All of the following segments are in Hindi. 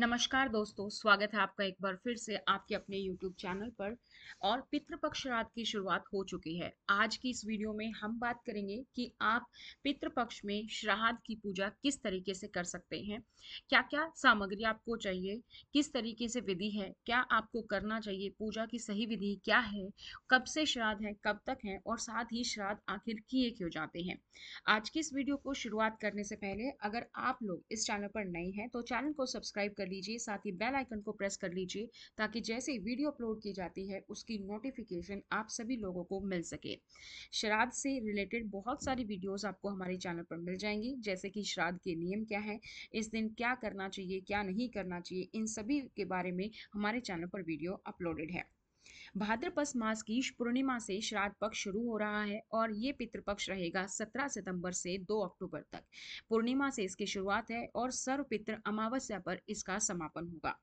नमस्कार दोस्तों स्वागत है आपका एक बार फिर से आपके अपने YouTube चैनल पर और पितृपक्ष रात की शुरुआत हो चुकी है आज की इस वीडियो में हम बात करेंगे कि आप पितृपक्ष में श्राद्ध की पूजा किस तरीके से कर सकते हैं क्या क्या सामग्री आपको चाहिए किस तरीके से विधि है क्या आपको करना चाहिए पूजा की सही विधि क्या है कब से श्राद्ध है कब तक है और साथ ही श्राद्ध आखिर किए क्यों जाते हैं आज की इस वीडियो को शुरुआत करने से पहले अगर आप लोग इस चैनल पर नए हैं तो चैनल को सब्सक्राइब कर लीजिए साथ ही बेल आइकन को प्रेस कर लीजिए ताकि जैसे वीडियो अपलोड की जाती है उसकी नोटिफिकेशन आप सभी लोगों को मिल सके श्राद्ध से रिलेटेड बहुत सारी वीडियोस आपको हमारे चैनल पर मिल जाएंगी जैसे कि श्राद्ध के नियम क्या है इस दिन क्या करना चाहिए क्या नहीं करना चाहिए इन सभी के बारे में हमारे चैनल पर वीडियो अपलोडेड है भाद्रपद मास की पूर्णिमा से श्राद्ध पक्ष शुरू हो रहा है और ये पितृपक्ष रहेगा 17 सितंबर से 2 अक्टूबर तक पूर्णिमा से इसकी शुरुआत है और सर्व पितृ अमावस्या पर इसका समापन होगा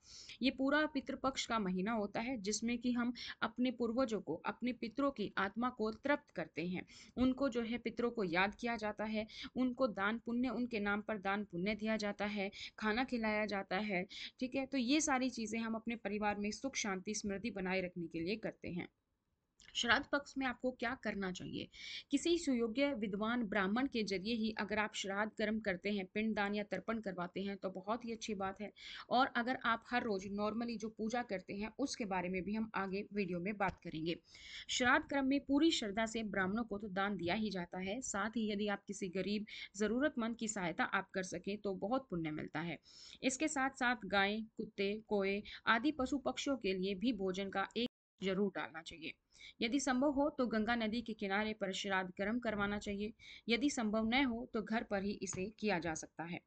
ये पूरा पितृपक्ष का महीना होता है जिसमें कि हम अपने पूर्वजों को अपने पितरों की आत्मा को तृप्त करते हैं उनको जो है पितरों को याद किया जाता है उनको दान पुण्य उनके नाम पर दान पुण्य दिया जाता है खाना खिलाया जाता है ठीक है तो ये सारी चीज़ें हम अपने परिवार में सुख शांति समृद्धि बनाए रखने की के लिए करते हैं श्राद्ध पक्ष में आपको क्या करना चाहिए किसी सुयोग्य विद्वान ब्राह्मण के जरिए ही अगर आप श्राद्ध कर्म करते हैं पिंडदान या तर्पण करवाते हैं तो बहुत ही अच्छी बात है और अगर आप हर रोज नॉर्मली जो पूजा करते हैं उसके बारे में भी हम आगे वीडियो में बात करेंगे श्राद्ध कर्म में पूरी श्रद्धा से ब्राह्मणों को तो दान दिया ही जाता है साथ ही यदि आप किसी गरीब ज़रूरतमंद की सहायता आप कर सकें तो बहुत पुण्य मिलता है इसके साथ साथ गाय कुत्ते कोए आदि पशु पक्षियों के लिए भी भोजन का एक जरूर डालना चाहिए यदि संभव हो तो गंगा नदी के किनारे पर श्राद्ध गर्म करवाना चाहिए यदि संभव न हो तो घर पर ही इसे किया जा सकता है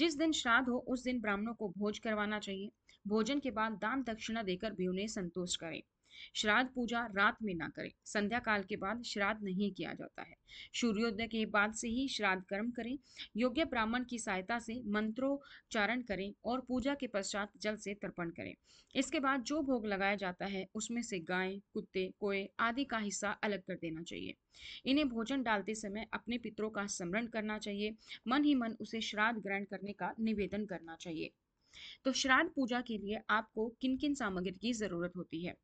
जिस दिन श्राद्ध हो उस दिन ब्राह्मणों को भोज करवाना चाहिए भोजन के बाद दान दक्षिणा देकर भी उन्हें संतुष्ट करें श्राद्ध पूजा रात में ना करें संध्या काल के बाद श्राद्ध नहीं किया जाता है सूर्योदय के बाद से ही श्राद्ध कर्म करें योग्य ब्राह्मण की सहायता से मंत्रोच्चारण करें और पूजा के पश्चात जल से तर्पण करें इसके बाद जो भोग लगाया जाता है उसमें से गाय कुत्ते कोए आदि का हिस्सा अलग कर देना चाहिए इन्हें भोजन डालते समय अपने पितरों का स्मरण करना चाहिए मन ही मन उसे श्राद्ध ग्रहण करने का निवेदन करना चाहिए तो श्राद्ध पूजा के लिए आपको किन किन सामग्री की ज़रूरत होती है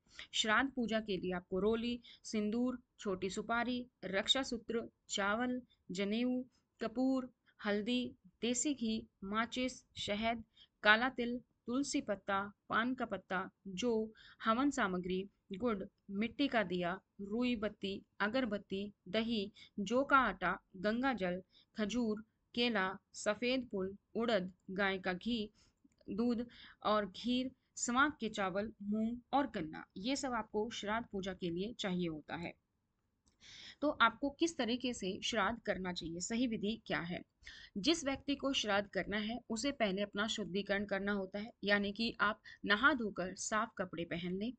श्राद्ध पूजा के लिए आपको रोली सिंदूर छोटी सुपारी रक्षा सूत्र चावल जनेऊ कपूर हल्दी देसी घी माचिस शहद काला तिल तुलसी पत्ता पान का पत्ता जो हवन सामग्री गुड़ मिट्टी का दिया रुई बत्ती अगरबत्ती दही जो का आटा गंगा जल खजूर केला सफ़ेद पुल उड़द गाय का घी दूध और खीर सवाक के चावल मूंग और गन्ना ये सब आपको श्राद्ध पूजा के लिए चाहिए होता है तो आपको किस तरीके से श्राद्ध करना चाहिए सही विधि क्या है जिस व्यक्ति को श्राद्ध करना है उसे पहले अपना शुद्धिकरण करना होता है यानी कि आप नहा धोकर साफ कपड़े पहन लें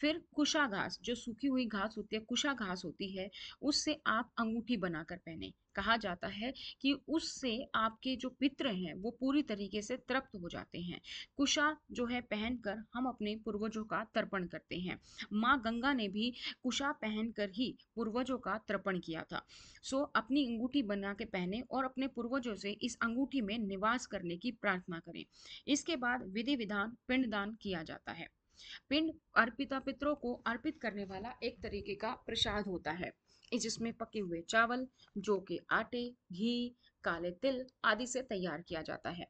फिर कुशा घास जो सूखी हुई घास होती है कुशा घास होती है उससे आप अंगूठी बनाकर पहने कहा जाता है कि उससे आपके जो पित्र हैं वो पूरी तरीके से तृप्त हो जाते हैं कुशा जो है पहनकर हम अपने पूर्वजों का तर्पण करते हैं माँ गंगा ने भी कुशा पहनकर ही पूर्वजों का साथ तर्पण किया था सो अपनी अंगूठी बना के पहने और अपने पूर्वजों से इस अंगूठी में निवास करने की प्रार्थना करें इसके बाद विधि विधान पिंडदान किया जाता है पिंड अर्पिता पितरों को अर्पित करने वाला एक तरीके का प्रसाद होता है जिसमें पके हुए चावल जो के आटे घी काले तिल आदि से तैयार किया जाता है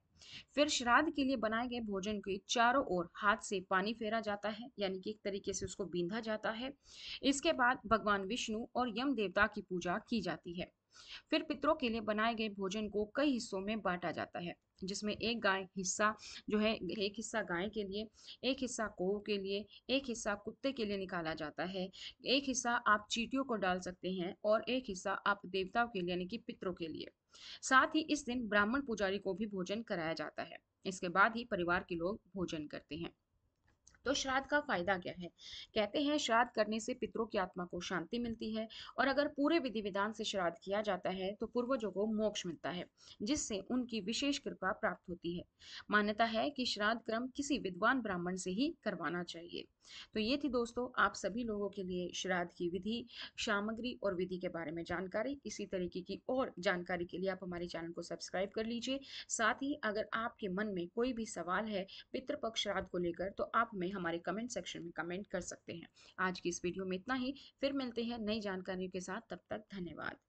फिर श्राद्ध के लिए बनाए गए भोजन के चारों ओर हाथ से पानी फेरा जाता है यानी कि एक तरीके से उसको बींधा जाता है इसके बाद भगवान विष्णु और यम देवता की पूजा की जाती है फिर पितरों के लिए बनाए गए भोजन को कई हिस्सों में बांटा जाता है जिसमें एक गाय हिस्सा जो है एक हिस्सा गाय के लिए एक हिस्सा को के लिए एक हिस्सा कुत्ते के लिए निकाला जाता है एक हिस्सा आप चीटियों को डाल सकते हैं और एक हिस्सा आप देवताओं के लिए यानी कि पितरों के लिए साथ ही इस दिन ब्राह्मण पुजारी को भी भोजन कराया जाता है इसके बाद ही परिवार के लोग भोजन करते हैं तो श्राद्ध का फायदा क्या है कहते हैं श्राद्ध करने से पितरों की आत्मा को शांति मिलती है और अगर पूरे विधि विधान से श्राद्ध किया जाता है तो पूर्वजों को मोक्ष मिलता है जिससे उनकी विशेष कृपा प्राप्त होती है मान्यता है कि श्राद्ध क्रम किसी विद्वान ब्राह्मण से ही करवाना चाहिए तो ये थी दोस्तों आप सभी लोगों के लिए श्राद्ध की विधि सामग्री और विधि के बारे में जानकारी इसी तरीके की और जानकारी के लिए आप हमारे चैनल को सब्सक्राइब कर लीजिए साथ ही अगर आपके मन में कोई भी सवाल है पितृपक्ष श्राद्ध को लेकर तो आप हमें जानकारी हमारे कमेंट सेक्शन में कमेंट कर सकते हैं आज की इस वीडियो में इतना ही फिर मिलते हैं नई जानकारियों के साथ तब तक धन्यवाद